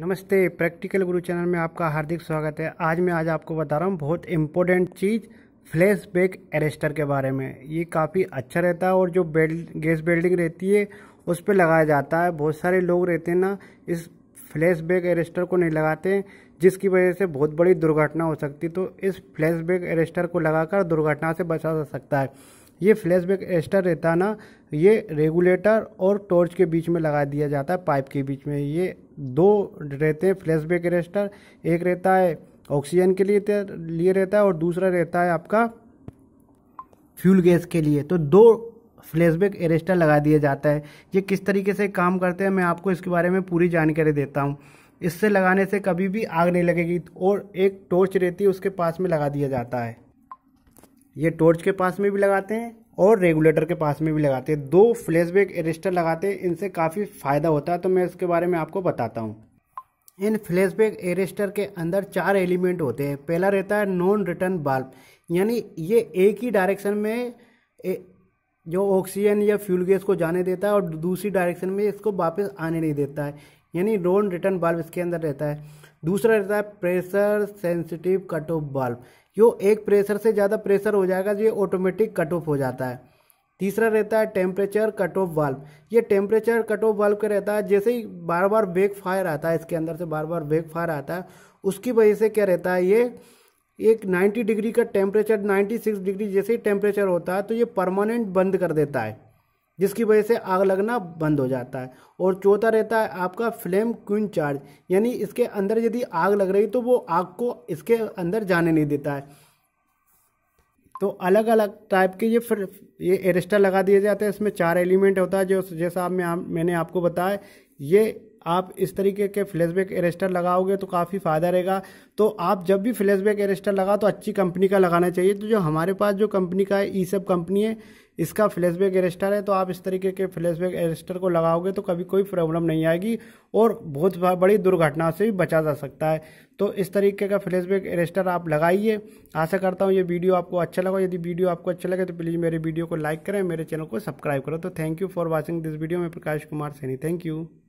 नमस्ते प्रैक्टिकल गुरु चैनल में आपका हार्दिक स्वागत है आज मैं आज आपको बता रहा हूँ बहुत इम्पोर्टेंट चीज़ फ्लैश बैक एरेस्टर के बारे में ये काफ़ी अच्छा रहता है और जो बेल्ड गैस बेल्डिंग रहती है उस पर लगाया जाता है बहुत सारे लोग रहते हैं ना इस फ्लैश बैक एरेस्टर को नहीं लगाते जिसकी वजह से बहुत बड़ी दुर्घटना हो सकती तो इस फ्लैश बैक एरेस्टर को लगाकर दुर्घटना से बचा जा सकता है ये फ्लैशबैक एस्टर रहता है ना ये रेगुलेटर और टॉर्च के बीच में लगा दिया जाता है पाइप के बीच में ये दो रहते हैं फ्लैशबैक एरेस्टर एक रहता है ऑक्सीजन के लिए लिए रहता है और दूसरा रहता है आपका फ्यूल गैस के लिए तो दो फ्लैशबैक एरेस्टर लगा दिया जाता है ये किस तरीके से काम करते हैं मैं आपको इसके बारे में पूरी जानकारी देता हूँ इससे लगाने से कभी भी आग नहीं लगेगी और एक टॉर्च रहती है उसके पास में लगा दिया जाता है ये टॉर्च के पास में भी लगाते हैं और रेगुलेटर के पास में भी लगाते हैं दो फ्लैशबैक एरिस्टर लगाते हैं इनसे काफ़ी फ़ायदा होता है तो मैं इसके बारे में आपको बताता हूँ इन फ्लैशबैक एरिस्टर के अंदर चार एलिमेंट होते हैं पहला रहता है नॉन रिटर्न बल्ब यानी ये एक ही डायरेक्शन में जो ऑक्सीजन या फ्यूल गैस को जाने देता है और दूसरी डायरेक्शन में इसको वापस आने नहीं देता है यानी रोन रिटर्न बाल्ब इसके अंदर रहता है दूसरा रहता है pressure sensitive cut off bulb जो एक प्रेशर से ज़्यादा प्रेशर हो जाएगा जो ऑटोमेटिक कट ऑफ हो जाता है तीसरा रहता है टेम्परेचर कट ऑफ बल्ब ये टेम्परेचर कट ऑफ बल्ब का रहता है जैसे ही बार बार बेक फायर आता है इसके अंदर से बार बार बेक फायर आता है उसकी वजह से क्या रहता है ये एक 90 डिग्री का टेम्परेचर 96 डिग्री जैसे ही टेम्परेचर होता है तो ये परमानेंट बंद कर देता है जिसकी वजह से आग लगना बंद हो जाता है और चौथा रहता है आपका फ्लेम क्विन चार्ज यानी इसके अंदर यदि आग लग रही तो वो आग को इसके अंदर जाने नहीं देता है तो अलग अलग टाइप के ये फिर ये एरिस्टा लगा दिए जाते हैं इसमें चार एलिमेंट होता है जो जैसा आप मैं मैंने आपको बताया ये आप इस तरीके के फ्लैशबैक एरेस्टर लगाओगे तो काफ़ी फ़ायदा रहेगा तो आप जब भी फ्लैशबैक एरेस्टर लगा तो अच्छी कंपनी का लगाना चाहिए तो जो हमारे पास जो कंपनी का है ई सब कंपनी है इसका फ्लैशबैक एरेस्टर है तो आप इस तरीके के फ्लैशबैक एरेस्टर को लगाओगे तो कभी कोई प्रॉब्लम नहीं आएगी और बहुत बड़ी दुर्घटना से भी बचा जा सकता है तो इस तरीके का फ्लैशबैक एरेस्टर आप लगाइए आशा करता हूँ ये वीडियो आपको अच्छा लगा यदि वीडियो आपको अच्छा लगे तो प्लीज़ मेरे वीडियो को लाइक करें मेरे चैनल को सब्सक्राइब करें तो thank you for watching this video मैं प्रकाश कुमार सैनी थैंक यू